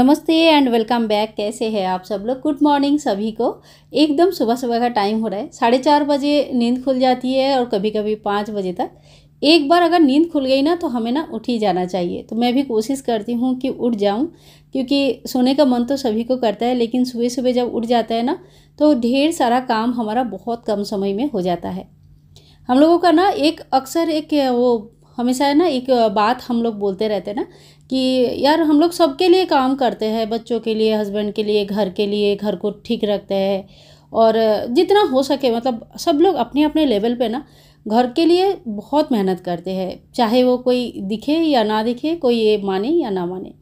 नमस्ते and welcome back कैसे हैं आप सब लोग गुड मॉर्निंग सभी को एकदम सुबह सुबह का टाइम हो रहा है साढ़े चार बजे नींद खुल जाती है और कभी कभी पाँच बजे तक एक बार अगर नींद खुल गई ना तो हमें ना उठ ही जाना चाहिए तो मैं भी कोशिश करती हूँ कि उठ जाऊँ क्योंकि सोने का मन तो सभी को करता है लेकिन सुबह सुबह जब उठ जाता है ना तो ढेर सारा काम हमारा बहुत कम समय में हो जाता है हम लोगों का ना एक अक्सर एक वो हमेशा है ना एक बात हम लोग बोलते रहते हैं ना कि यार हम लोग सबके लिए काम करते हैं बच्चों के लिए हस्बैंड के लिए घर के लिए घर को ठीक रखते हैं और जितना हो सके मतलब सब लोग अपने अपने लेवल पे ना घर के लिए बहुत मेहनत करते हैं चाहे वो कोई दिखे या ना दिखे कोई ये माने या ना माने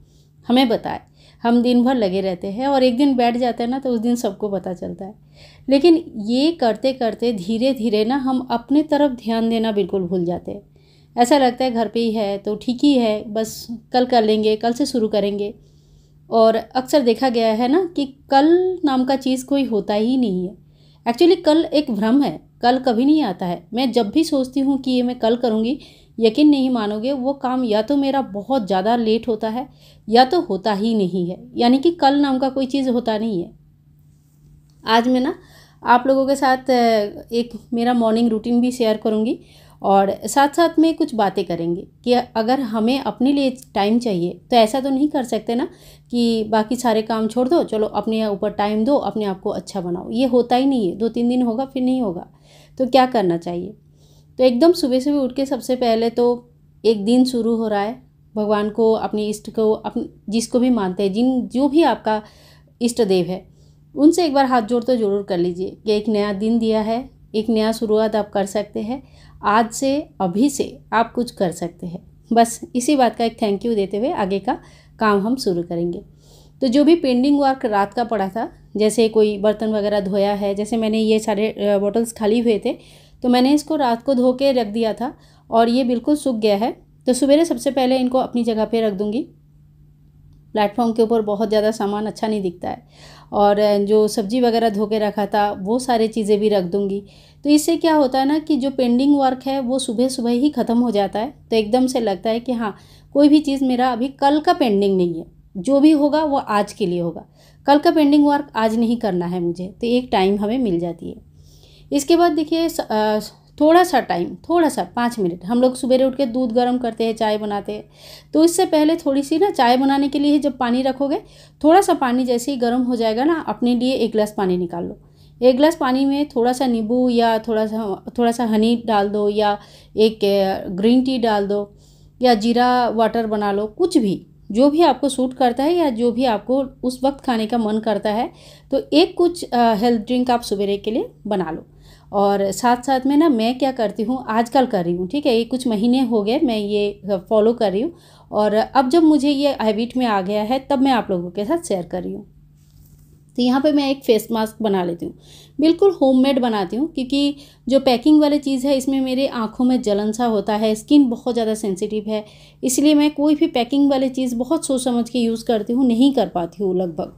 हमें बताए हम दिन भर लगे रहते हैं और एक दिन बैठ जाते हैं ना तो उस दिन सबको पता चलता है लेकिन ये करते करते धीरे धीरे ना हम अपने तरफ ध्यान देना बिल्कुल भूल जाते हैं ऐसा लगता है घर पे ही है तो ठीक ही है बस कल कर लेंगे कल से शुरू करेंगे और अक्सर देखा गया है ना कि कल नाम का चीज़ कोई होता ही नहीं है एक्चुअली कल एक भ्रम है कल कभी नहीं आता है मैं जब भी सोचती हूँ कि ये मैं कल करूँगी यकीन नहीं मानोगे वो काम या तो मेरा बहुत ज़्यादा लेट होता है या तो होता ही नहीं है यानी कि कल नाम का कोई चीज़ होता नहीं है आज मैं ना आप लोगों के साथ एक मेरा मॉर्निंग रूटीन भी शेयर करूँगी और साथ साथ में कुछ बातें करेंगे कि अगर हमें अपने लिए टाइम चाहिए तो ऐसा तो नहीं कर सकते ना कि बाकी सारे काम छोड़ दो चलो अपने ऊपर टाइम दो अपने आप को अच्छा बनाओ ये होता ही नहीं है दो तीन दिन होगा फिर नहीं होगा तो क्या करना चाहिए तो एकदम सुबह सुबह उठ के सबसे पहले तो एक दिन शुरू हो रहा है भगवान को अपने इष्ट को अपन जिसको भी मानते हैं जिन जो भी आपका इष्ट देव है उनसे एक बार हाथ जोड़ तो जरूर कर लीजिए कि एक नया दिन दिया है एक नया शुरुआत आप कर सकते हैं आज से अभी से आप कुछ कर सकते हैं बस इसी बात का एक थैंक यू देते हुए आगे का काम हम शुरू करेंगे तो जो भी पेंडिंग वर्क रात का पड़ा था जैसे कोई बर्तन वगैरह धोया है जैसे मैंने ये सारे बॉटल्स खाली हुए थे तो मैंने इसको रात को धो के रख दिया था और ये बिल्कुल सूख गया है तो सवेरे सबसे पहले इनको अपनी जगह पे रख दूँगी प्लेटफॉर्म के ऊपर बहुत ज़्यादा सामान अच्छा नहीं दिखता है और जो सब्ज़ी वगैरह धो के रखा था वो सारी चीज़ें भी रख दूँगी तो इससे क्या होता है ना कि जो पेंडिंग वर्क है वो सुबह सुबह ही ख़त्म हो जाता है तो एकदम से लगता है कि हाँ कोई भी चीज़ मेरा अभी कल का पेंडिंग नहीं है जो भी होगा वो आज के लिए होगा कल का पेंडिंग वर्क आज नहीं करना है मुझे तो एक टाइम हमें मिल जाती है इसके बाद देखिए थोड़ा सा टाइम थोड़ा सा पाँच मिनट हम लोग सुबह उठ के दूध गर्म करते हैं चाय बनाते हैं तो इससे पहले थोड़ी सी ना चाय बनाने के लिए जब पानी रखोगे थोड़ा सा पानी जैसे ही गर्म हो जाएगा ना अपने लिए एक गिलास पानी निकाल लो एक गिलास पानी में थोड़ा सा नींबू या थोड़ा सा थोड़ा सा हनी डाल दो या एक ग्रीन टी डाल दो या जीरा वाटर बना लो कुछ भी जो भी आपको सूट करता है या जो भी आपको उस वक्त खाने का मन करता है तो एक कुछ हेल्थ ड्रिंक आप सवेरे के लिए बना लो और साथ साथ में ना मैं क्या करती हूँ आजकल कर रही हूँ ठीक है ये कुछ महीने हो गए मैं ये फॉलो कर रही हूँ और अब जब मुझे ये हैबिट में आ गया है तब मैं आप लोगों के साथ शेयर कर रही हूँ तो यहाँ पे मैं एक फेस मास्क बना लेती हूँ बिल्कुल होममेड बनाती हूँ क्योंकि जो पैकिंग वाली चीज़ है इसमें मेरे आँखों में जलन सा होता है स्किन बहुत ज़्यादा सेंसिटिव है इसलिए मैं कोई भी पैकिंग वाली चीज़ बहुत सोच समझ के यूज़ करती हूँ नहीं कर पाती हूँ लगभग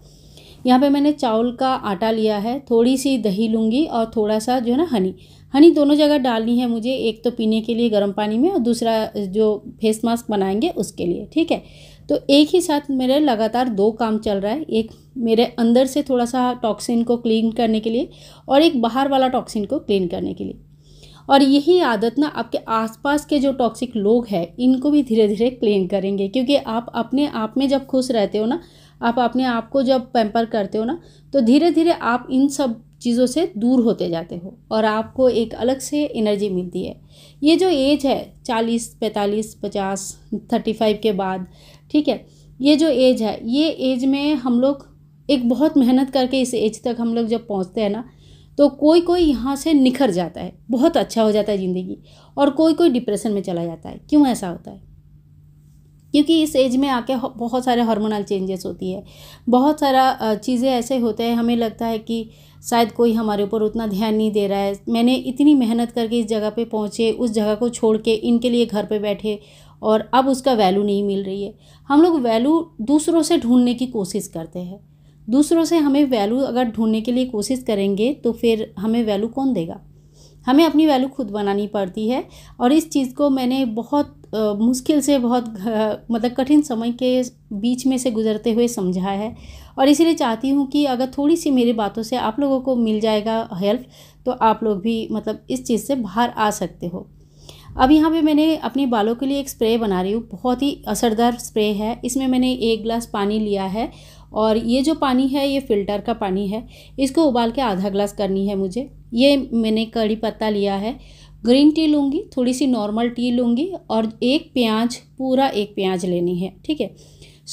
यहाँ पे मैंने चावल का आटा लिया है थोड़ी सी दही लूँगी और थोड़ा सा जो है ना हनी हनी दोनों जगह डालनी है मुझे एक तो पीने के लिए गर्म पानी में और दूसरा जो फेस मास्क बनाएंगे उसके लिए ठीक है तो एक ही साथ मेरे लगातार दो काम चल रहा है एक मेरे अंदर से थोड़ा सा टॉक्सिन को क्लीन करने के लिए और एक बाहर वाला टॉक्सिन को क्लीन करने के लिए और यही आदत ना आपके आसपास के जो टॉक्सिक लोग हैं इनको भी धीरे धीरे क्लीन करेंगे क्योंकि आप अपने आप में जब खुश रहते हो ना आप अपने आप को जब पैम्पर करते हो ना तो धीरे धीरे आप इन सब चीज़ों से दूर होते जाते हो और आपको एक अलग से एनर्जी मिलती है ये जो एज है चालीस पैंतालीस पचास थर्टी फाइव के बाद ठीक है ये जो एज है ये एज में हम लोग एक बहुत मेहनत करके इस एज तक हम लोग जब पहुंचते हैं ना तो कोई कोई यहाँ से निखर जाता है बहुत अच्छा हो जाता है ज़िंदगी और कोई कोई डिप्रेशन में चला जाता है क्यों ऐसा होता है क्योंकि इस एज में आके बहुत सारे हार्मोनल चेंजेस होती है बहुत सारा चीज़ें ऐसे होते हैं हमें लगता है कि शायद कोई हमारे ऊपर उतना ध्यान नहीं दे रहा है मैंने इतनी मेहनत करके इस जगह पे पहुँचे उस जगह को छोड़ के इनके लिए घर पे बैठे और अब उसका वैल्यू नहीं मिल रही है हम लोग वैल्यू दूसरों से ढूंढने की कोशिश करते हैं दूसरों से हमें वैल्यू अगर ढूंढने के लिए कोशिश करेंगे तो फिर हमें वैल्यू कौन देगा हमें अपनी वैल्यू खुद बनानी पड़ती है और इस चीज़ को मैंने बहुत आ, मुश्किल से बहुत मतलब कठिन समय के बीच में से गुजरते हुए समझा है और इसीलिए चाहती हूँ कि अगर थोड़ी सी मेरी बातों से आप लोगों को मिल जाएगा हेल्प तो आप लोग भी मतलब इस चीज़ से बाहर आ सकते हो अब यहाँ पे मैंने अपने बालों के लिए एक स्प्रे बना रही हूँ बहुत ही असरदार स्प्रे है इसमें मैंने एक गिलास पानी लिया है और ये जो पानी है ये फ़िल्टर का पानी है इसको उबाल के आधा ग्लास करनी है मुझे ये मैंने कड़ी पत्ता लिया है ग्रीन टी लूँगी थोड़ी सी नॉर्मल टी लूँगी और एक प्याज पूरा एक प्याज लेनी है ठीक है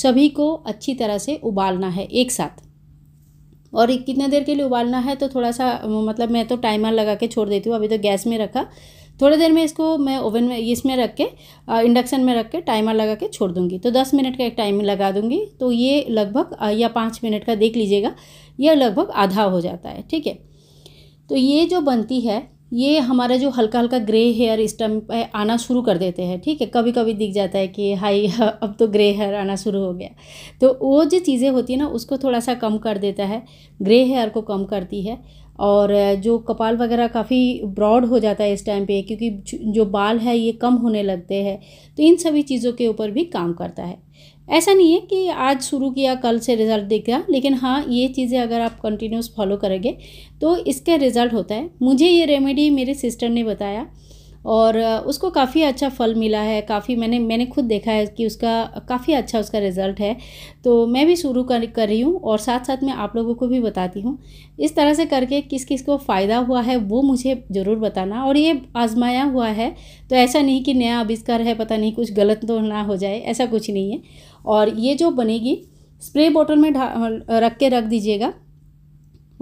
सभी को अच्छी तरह से उबालना है एक साथ और कितने देर के लिए उबालना है तो थोड़ा सा मतलब मैं तो टाइमर लगा के छोड़ देती हूँ अभी तो गैस में रखा थोड़ी देर में इसको मैं ओवन में इसमें रख के इंडक्शन में रख के टाइमर लगा के छोड़ दूंगी तो दस मिनट का एक टाइम लगा दूँगी तो ये लगभग या पाँच मिनट का देख लीजिएगा यह लगभग आधा हो जाता है ठीक है तो ये जो बनती है ये हमारा जो हल्का हल्का ग्रे हेयर इस टाइम आना शुरू कर देते हैं ठीक है कभी कभी दिख जाता है कि हाई अब तो ग्रे हेयर आना शुरू हो गया तो वो जो चीज़ें होती है ना उसको थोड़ा सा कम कर देता है ग्रे हेयर को कम करती है और जो कपाल वगैरह काफ़ी ब्रॉड हो जाता है इस टाइम पे क्योंकि जो बाल है ये कम होने लगते हैं तो इन सभी चीज़ों के ऊपर भी काम करता है ऐसा नहीं है कि आज शुरू किया कल से रिज़ल्ट दिख गया लेकिन हाँ ये चीज़ें अगर आप कंटिन्यूस फॉलो करेंगे तो इसका रिज़ल्ट होता है मुझे ये रेमेडी मेरे सिस्टर ने बताया और उसको काफ़ी अच्छा फल मिला है काफ़ी मैंने मैंने खुद देखा है कि उसका काफ़ी अच्छा उसका रिज़ल्ट है तो मैं भी शुरू कर कर रही हूँ और साथ साथ मैं आप लोगों को भी बताती हूँ इस तरह से करके किस किस को फ़ायदा हुआ है वो मुझे ज़रूर बताना और ये आजमाया हुआ है तो ऐसा नहीं कि नया आविष्कार है पता नहीं कुछ गलत तो ना हो जाए ऐसा कुछ नहीं है और ये जो बनेगी स्प्रे बॉटल में रख के रख दीजिएगा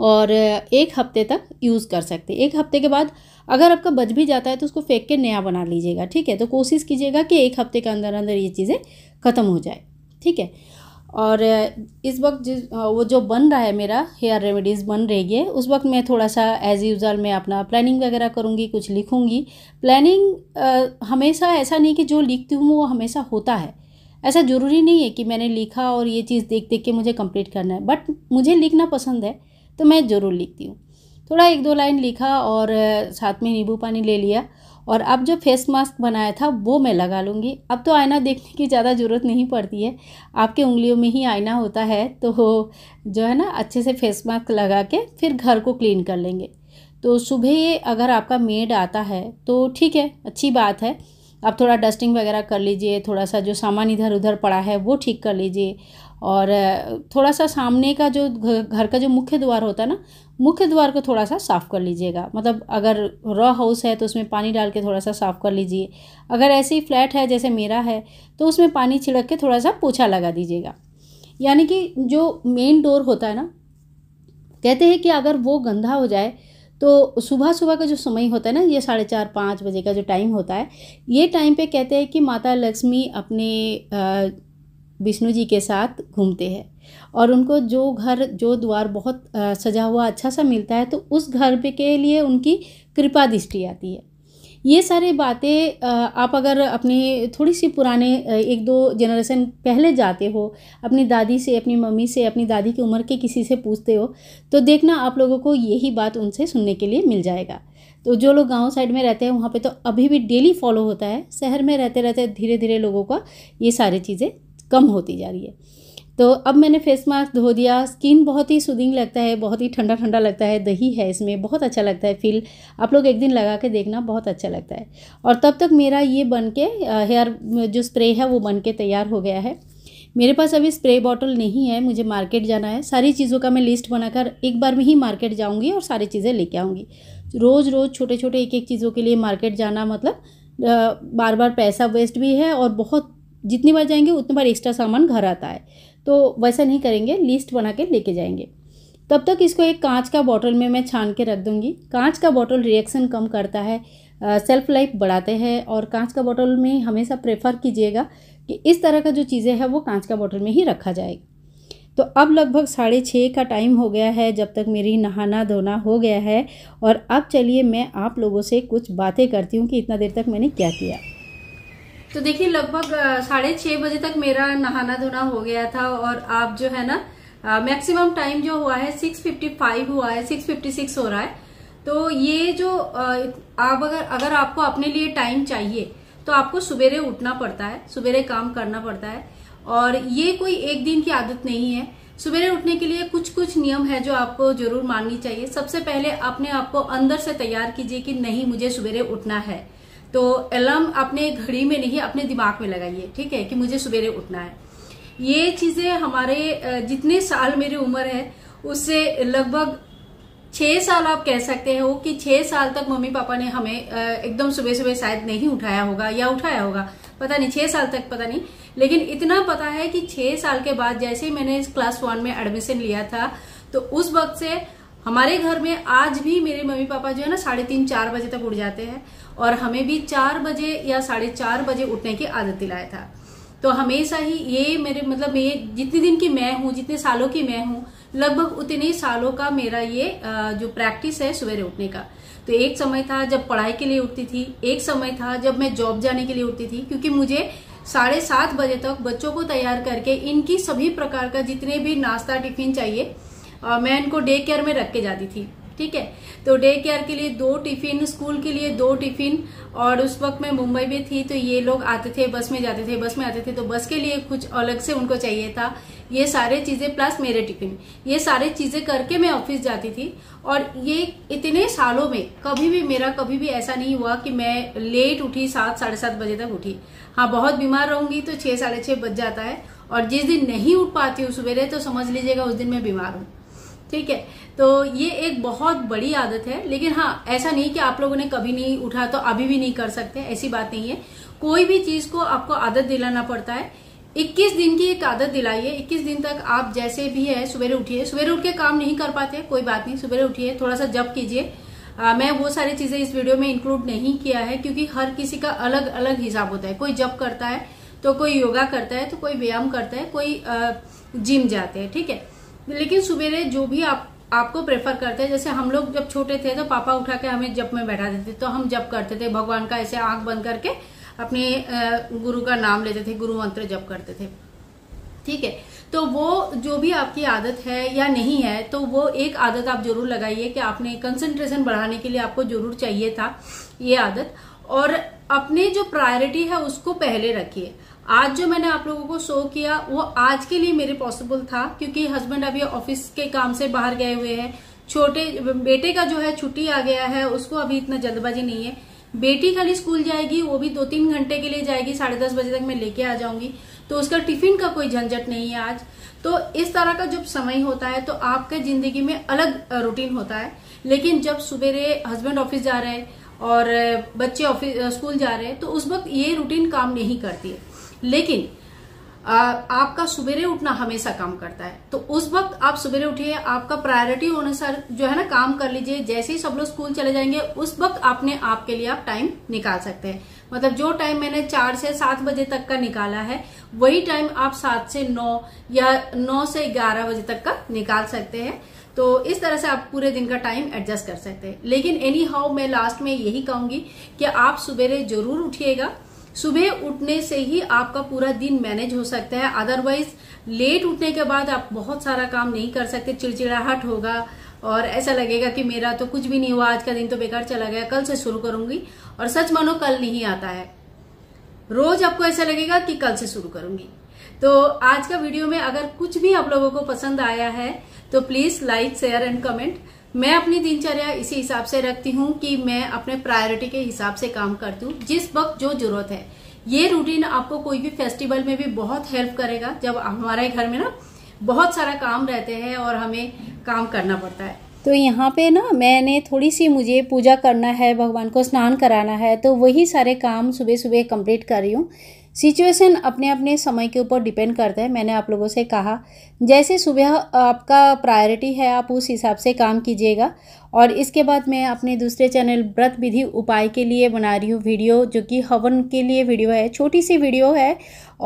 और एक हफ्ते तक यूज़ कर सकते एक हफ्ते के बाद अगर आपका बच भी जाता है तो उसको फेंक के नया बना लीजिएगा ठीक है तो कोशिश कीजिएगा कि एक हफ्ते के अंदर अंदर ये चीज़ें ख़त्म हो जाए ठीक है और इस वक्त जिस हाँ, वो जो बन रहा है मेरा हेयर रेमेडीज़ बन रही है उस वक्त मैं थोड़ा सा एज़ यूज़ल मैं अपना प्लानिंग वगैरह करूँगी कुछ लिखूँगी प्लानिंग हमेशा ऐसा नहीं कि जो लिखती हूँ वो हमेशा होता है ऐसा ज़रूरी नहीं है कि मैंने लिखा और ये चीज़ देख देख के मुझे कंप्लीट करना है बट मुझे लिखना पसंद है तो मैं ज़रूर लिखती हूँ थोड़ा एक दो लाइन लिखा और साथ में नींबू पानी ले लिया और अब जो फेस मास्क बनाया था वो मैं लगा लूँगी अब तो आईना देखने की ज़्यादा ज़रूरत नहीं पड़ती है आपके उंगलियों में ही आईना होता है तो जो है ना अच्छे से फेस मास्क लगा के फिर घर को क्लीन कर लेंगे तो सुबह अगर आपका मेड आता है तो ठीक है अच्छी बात है आप थोड़ा डस्टिंग वगैरह कर लीजिए थोड़ा सा जो सामान इधर उधर पड़ा है वो ठीक कर लीजिए और थोड़ा सा सामने का जो घर का जो मुख्य द्वार होता है ना मुख्य द्वार को थोड़ा सा साफ़ कर लीजिएगा मतलब अगर रॉ हाउस है तो उसमें पानी डाल के थोड़ा सा साफ़ कर लीजिए अगर ऐसे ही फ्लैट है जैसे मेरा है तो उसमें पानी छिड़क के थोड़ा सा पोछा लगा दीजिएगा यानी कि जो मेन डोर होता है ना कहते हैं कि अगर वो गंदा हो जाए तो सुबह सुबह का जो समय होता है ना ये साढ़े चार पाँच बजे का जो टाइम होता है ये टाइम पे कहते हैं कि माता लक्ष्मी अपने आ, विष्णु जी के साथ घूमते हैं और उनको जो घर जो द्वार बहुत सजा हुआ अच्छा सा मिलता है तो उस घर पे के लिए उनकी कृपा दृष्टि आती है ये सारी बातें आप अगर अपने थोड़ी सी पुराने एक दो जनरेशन पहले जाते हो अपनी दादी से अपनी मम्मी से अपनी दादी की उम्र के किसी से पूछते हो तो देखना आप लोगों को यही बात उनसे सुनने के लिए मिल जाएगा तो जो लोग गांव साइड में रहते हैं वहाँ पे तो अभी भी डेली फॉलो होता है शहर में रहते रहते धीरे धीरे लोगों का ये सारी चीज़ें कम होती जा रही है तो अब मैंने फेस मास्क धो दिया स्किन बहुत ही सुदिंग लगता है बहुत ही ठंडा ठंडा लगता है दही है इसमें बहुत अच्छा लगता है फील आप लोग एक दिन लगा के देखना बहुत अच्छा लगता है और तब तक मेरा ये बन के हेयर जो स्प्रे है वो बन के तैयार हो गया है मेरे पास अभी स्प्रे बॉटल नहीं है मुझे मार्केट जाना है सारी चीज़ों का मैं लिस्ट बनाकर एक बार में ही मार्केट जाऊँगी और सारी चीज़ें लेके आऊँगी रोज़ रोज़ छोटे छोटे एक एक चीज़ों के लिए मार्केट जाना मतलब बार बार पैसा वेस्ट भी है और बहुत जितनी बार जाएंगे उतनी बार एक्स्ट्रा सामान घर आता है तो वैसा नहीं करेंगे लिस्ट बना के लेके जाएंगे तब तक इसको एक कांच का बॉटल में मैं छान के रख दूँगी कांच का बॉटल रिएक्शन कम करता है सेल्फ लाइफ बढ़ाते हैं और कांच का बॉटल में हमेशा प्रेफर कीजिएगा कि इस तरह का जो चीज़ें हैं वो कांच का बॉटल में ही रखा जाएगा तो अब लगभग साढ़े छः का टाइम हो गया है जब तक मेरी नहाना धोना हो गया है और अब चलिए मैं आप लोगों से कुछ बातें करती हूँ कि इतना देर तक मैंने क्या किया तो देखिए लगभग साढ़े छह बजे तक मेरा नहाना धोना हो गया था और आप जो है ना मैक्सिमम टाइम जो हुआ है 6:55 हुआ है 6:56 हो रहा है तो ये जो आप अगर अगर आपको अपने लिए टाइम चाहिए तो आपको सबेरे उठना पड़ता है सबेरे काम करना पड़ता है और ये कोई एक दिन की आदत नहीं है सबेरे उठने के लिए कुछ कुछ नियम है जो आपको जरूर माननी चाहिए सबसे पहले अपने आपको अंदर से तैयार कीजिए कि नहीं मुझे सबेरे उठना है तो अलार्म अपने घड़ी में नहीं अपने दिमाग में लगाइए ठीक है कि मुझे सवेरे उठना है ये चीजें हमारे जितने साल मेरी उम्र है उससे लगभग छह साल आप कह सकते हो कि छह साल तक मम्मी पापा ने हमें एकदम सुबह सुबह शायद नहीं उठाया होगा या उठाया होगा पता नहीं छह साल तक पता नहीं लेकिन इतना पता है कि छह साल के बाद जैसे ही मैंने क्लास वन में एडमिशन लिया था तो उस वक्त से हमारे घर में आज भी मेरे मम्मी पापा जो है ना साढ़े तीन चार बजे तक उठ जाते हैं और हमें भी चार बजे या साढ़े चार बजे उठने की आदत दिलाया था तो हमेशा ही ये मेरे मतलब ये जितने दिन की मैं हूँ जितने सालों की मैं हूँ लगभग उतने सालों का मेरा ये जो प्रैक्टिस है सवेरे उठने का तो एक समय था जब पढ़ाई के लिए उठती थी एक समय था जब मैं जॉब जाने के लिए उठती थी क्योंकि मुझे साढ़े सात बजे तक बच्चों को तैयार करके इनकी सभी प्रकार का जितने भी नाश्ता टिफिन चाहिए और मैं इनको डे केयर में रख के जाती थी ठीक है तो डे केयर के लिए दो टिफिन स्कूल के लिए दो टिफिन और उस वक्त मैं मुंबई में थी तो ये लोग आते थे बस में जाते थे बस में आते थे तो बस के लिए कुछ अलग से उनको चाहिए था ये सारे चीजें प्लस मेरे टिफिन ये सारे चीजें करके मैं ऑफिस जाती थी और ये इतने सालों में कभी भी मेरा कभी भी ऐसा नहीं हुआ कि मैं लेट उठी सात साढ़े सात बजे तक उठी हाँ बहुत बीमार रहूंगी तो छह साढ़े छह बज जाता है और जिस दिन नहीं उठ पाती हूँ सवेरे तो समझ लीजिएगा उस दिन मैं बीमार हूँ ठीक है तो ये एक बहुत बड़ी आदत है लेकिन हाँ ऐसा नहीं कि आप लोगों ने कभी नहीं उठा तो अभी भी नहीं कर सकते ऐसी बात नहीं है कोई भी चीज को आपको आदत दिलाना पड़ता है 21 दिन की एक आदत दिलाइए 21 दिन तक आप जैसे भी है सवेरे उठिए सवेरे उठ के काम नहीं कर पाते कोई बात नहीं सवेरे उठिए थोड़ा सा जब कीजिए मैं वो सारी चीजें इस वीडियो में इंक्लूड नहीं किया है क्योंकि हर किसी का अलग अलग हिसाब होता है कोई जप करता है तो कोई योगा करता है तो कोई व्यायाम करता है कोई आ, जिम जाते हैं ठीक है लेकिन सवेरे जो भी आप आपको प्रेफर करते हैं जैसे हम लोग जब छोटे थे तो पापा उठा के हमें जप में बैठा देते तो हम जप करते थे भगवान का ऐसे आंख बंद करके अपने गुरु का नाम लेते थे गुरु मंत्र जप करते थे ठीक है तो वो जो भी आपकी आदत है या नहीं है तो वो एक आदत आप जरूर लगाइए कि आपने कंसंट्रेशन बढ़ाने के लिए आपको जरूर चाहिए था ये आदत और अपने जो प्रायोरिटी है उसको पहले रखिए आज जो मैंने आप लोगों को शो किया वो आज के लिए मेरे पॉसिबल था क्योंकि हस्बैंड अभी ऑफिस के काम से बाहर गए हुए हैं छोटे बेटे का जो है छुट्टी आ गया है उसको अभी इतना जल्दबाजी नहीं है बेटी खाली स्कूल जाएगी वो भी दो तीन घंटे के लिए जाएगी साढ़े दस बजे तक मैं लेके आ जाऊंगी तो उसका टिफिन का कोई झंझट नहीं है आज तो इस तरह का जब समय होता है तो आपके जिंदगी में अलग रूटीन होता है लेकिन जब सुबेरे हस्बैंड ऑफिस जा रहे हैं और बच्चे ऑफिस स्कूल जा रहे हैं तो उस वक्त ये रूटीन काम नहीं करती है लेकिन आ, आपका सवेरे उठना हमेशा काम करता है तो उस वक्त आप सवेरे उठिए आपका प्रायोरिटी अनुसार जो है ना काम कर लीजिए जैसे ही सब लोग स्कूल चले जाएंगे उस वक्त आपने आपके लिए आप टाइम निकाल सकते हैं मतलब जो टाइम मैंने चार से सात बजे तक का निकाला है वही टाइम आप सात से नौ या नौ से ग्यारह बजे तक का निकाल सकते हैं तो इस तरह से आप पूरे दिन का टाइम एडजस्ट कर सकते हैं लेकिन एनी हाउ मैं लास्ट में यही कहूंगी कि आप सवेरे जरूर उठिएगा सुबह उठने से ही आपका पूरा दिन मैनेज हो सकता है अदरवाइज लेट उठने के बाद आप बहुत सारा काम नहीं कर सकते चिड़चिड़ाहट होगा और ऐसा लगेगा कि मेरा तो कुछ भी नहीं हुआ आज का दिन तो बेकार चला गया कल से शुरू करूंगी और सच मानो कल नहीं आता है रोज आपको ऐसा लगेगा कि कल से शुरू करूंगी तो आज का वीडियो में अगर कुछ भी आप लोगों को पसंद आया है तो please like share and comment मैं अपनी दिनचर्या इसी हिसाब से रखती हूँ कि मैं अपने प्रायोरिटी के हिसाब से काम करती हूँ जिस वक्त जो जरूरत है ये रूटीन आपको कोई भी फेस्टिवल में भी बहुत हेल्प करेगा जब हमारे घर में ना बहुत सारा काम रहते हैं और हमें काम करना पड़ता है तो यहाँ पे ना मैंने थोड़ी सी मुझे पूजा करना है भगवान को स्नान कराना है तो वही सारे काम सुबह सुबह कंप्लीट कर रही हूँ सिचुएशन अपने अपने समय के ऊपर डिपेंड करता है मैंने आप लोगों से कहा जैसे सुबह आपका प्रायोरिटी है आप उस हिसाब से काम कीजिएगा और इसके बाद मैं अपने दूसरे चैनल व्रत विधि उपाय के लिए बना रही हूँ वीडियो जो कि हवन के लिए वीडियो है छोटी सी वीडियो है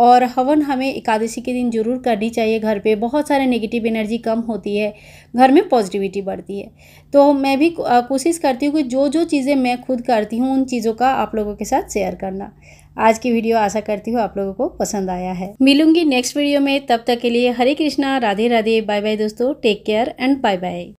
और हवन हमें एकादशी के दिन जरूर करनी चाहिए घर पे बहुत सारे नेगेटिव एनर्जी कम होती है घर में पॉजिटिविटी बढ़ती है तो मैं भी कोशिश करती हूँ कि जो जो चीज़ें मैं खुद करती हूँ उन चीज़ों का आप लोगों के साथ शेयर करना आज की वीडियो आशा करती हूँ आप लोगों को पसंद आया है मिलूंगी नेक्स्ट वीडियो में तब तक के लिए हरे कृष्णा राधे राधे बाय बाय दोस्तों take care and bye bye